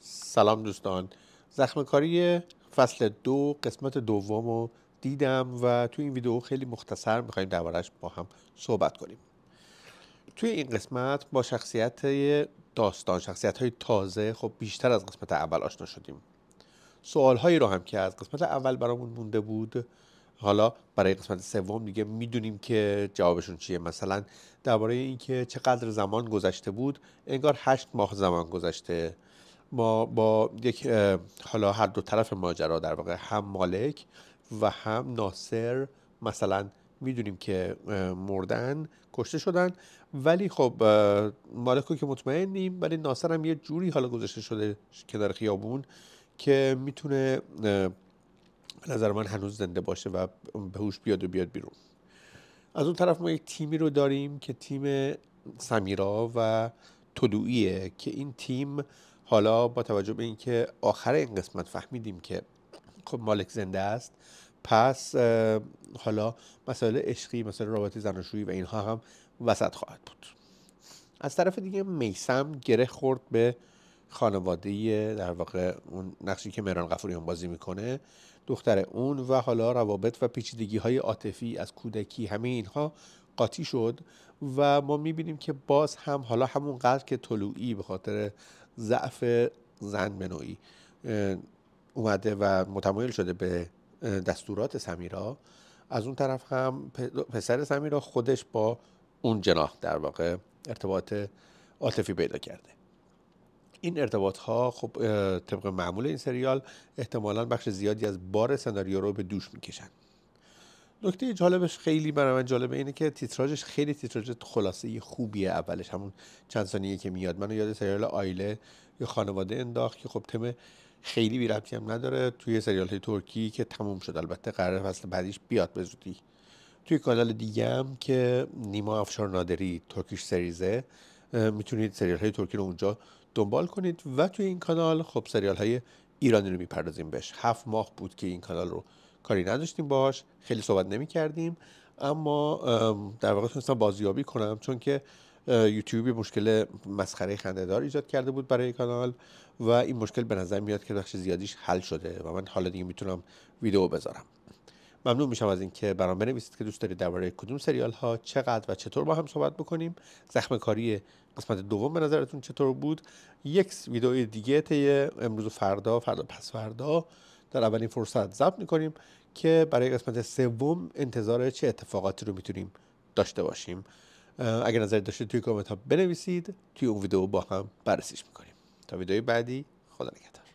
سلام دوستان زخم کاری فصل دو قسمت دوم رو دیدم و توی این ویدیو خیلی مختصر میخوایم دربارهش با هم صحبت کنیم توی این قسمت با شخصیت داستان شخصیت های تازه خب بیشتر از قسمت اول آشنا شدیم سوال هایی رو هم که از قسمت اول برامون مونده بود حالا برای قسمت سوم دیگه میدونیم که جوابشون چیه مثلا درباره اینکه چقدر زمان گذشته بود انگار هشت ماه زمان گذشته ما با یک حالا هر دو طرف ماجرا در واقع هم مالک و هم ناصر مثلا میدونیم که مردن کشته شدن ولی خب مالک رو که مطمئنیم ولی ناصر هم یه جوری حالا گذاشته شده کنار خیابون که میتونه به نظر من هنوز زنده باشه و به هوش بیاد و بیاد بیرون از اون طرف ما یک تیمی رو داریم که تیم سمیرا و تدویه که این تیم حالا با توجه به اینکه آخر این قسمت فهمیدیم که خب مالک زنده است پس حالا مسائل عشقی مسائل رابطه زناشویی و اینها هم وسط خواهد بود از طرف دیگه میسم گره خورد به خانواده در واقع اون نقشی که مهران هم بازی میکنه دختر اون و حالا روابط و پیچیدگی های عاطفی از کودکی همه اینها قاطی شد و ما میبینیم که باز هم حالا همون قدر که طلوعی به خاطر ضعف زن به نوعی اومده و متمایل شده به دستورات سمیرا از اون طرف هم پسر سمیرا خودش با اون جناح در واقع ارتباط عاطفی پیدا کرده این ارتباط ها خب طبق معمول این سریال احتمالا بخش زیادی از بار سناریو رو به دوش میکشند نکته جالبش خیلی برای من جالبه اینه که تیتراجش خیلی تیتراژ خلاصه خوبیه اولش همون چند ثانیه که میاد منو یاد سریال آیله یا خانواده انداخت که خب تم خیلی بی هم نداره توی سریال های ترکی که تموم شد البته قرار فصل بعدیش بیاد به زودی توی کانال دیگه هم که نیما افشار نادری ترکیش سریزه میتونید سریال های ترکی رو اونجا دنبال کنید و توی این کانال خب سریال های ایرانی رو میپردازیم بهش هفت ماه بود که این کانال رو کاری نداشتیم باش خیلی صحبت نمی کردیم اما در واقع تونستم بازیابی کنم چون که یوتیوب مشکل مسخره خندهدار ایجاد کرده بود برای کانال و این مشکل به نظر میاد که بخش زیادیش حل شده و من حالا دیگه میتونم ویدیو بذارم ممنون میشم از اینکه برام بنویسید که دوست دارید درباره کدوم سریال ها چقدر و چطور با هم صحبت بکنیم زخم کاری قسمت دوم به نظرتون چطور بود یک ویدیو دیگه امروز و فردا فردا پس فردا در اولین فرصت ضبط میکنیم که برای قسمت سوم انتظار چه اتفاقاتی رو میتونیم داشته باشیم اگر نظری داشته توی کامنت ها بنویسید توی اون ویدیو با هم بررسیش میکنیم تا ویدیوی بعدی خدا نگهدار